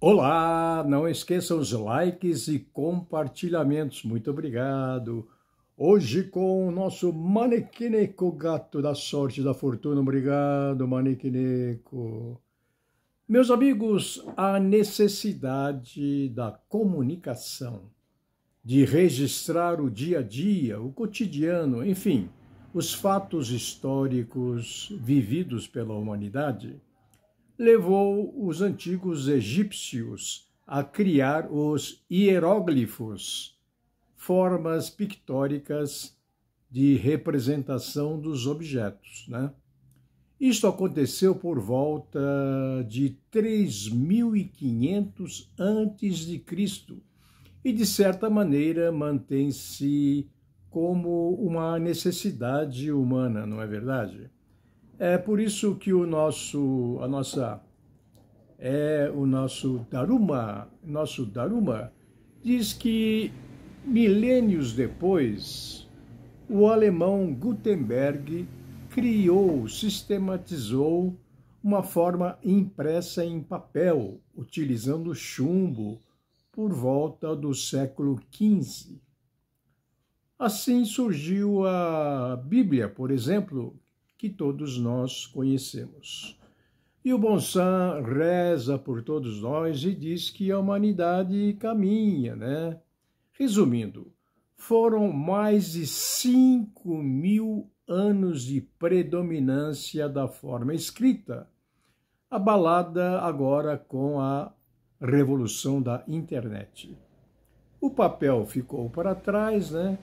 Olá, não esqueçam os likes e compartilhamentos. Muito obrigado. Hoje com o nosso manequineco, gato da sorte da fortuna. Obrigado, manequineco. Meus amigos, a necessidade da comunicação, de registrar o dia a dia, o cotidiano, enfim, os fatos históricos vividos pela humanidade levou os antigos egípcios a criar os hieróglifos, formas pictóricas de representação dos objetos. Né? Isto aconteceu por volta de 3.500 a.C. e, de certa maneira, mantém-se como uma necessidade humana, não é verdade? É por isso que o nosso, a nossa, é o nosso Daruma, nosso Daruma diz que milênios depois, o alemão Gutenberg criou, sistematizou uma forma impressa em papel, utilizando chumbo, por volta do século XV. Assim surgiu a Bíblia, por exemplo, que todos nós conhecemos. E o Bon reza por todos nós e diz que a humanidade caminha, né? Resumindo, foram mais de 5 mil anos de predominância da forma escrita, abalada agora com a revolução da internet. O papel ficou para trás, né?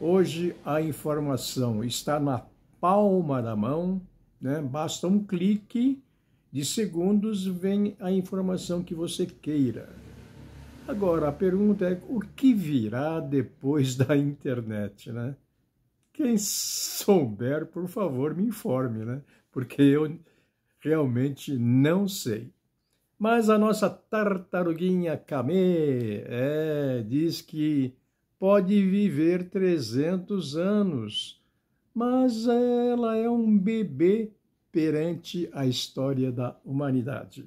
Hoje a informação está na palma da mão, né? basta um clique de segundos vem a informação que você queira. Agora, a pergunta é o que virá depois da internet, né? Quem souber, por favor, me informe, né? Porque eu realmente não sei. Mas a nossa tartaruguinha Camê é, diz que pode viver 300 anos mas ela é um bebê perante a história da humanidade.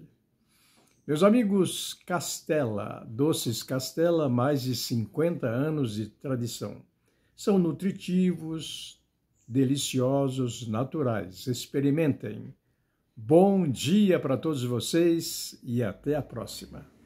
Meus amigos, Castela, doces Castela, mais de 50 anos de tradição. São nutritivos, deliciosos, naturais. Experimentem. Bom dia para todos vocês e até a próxima.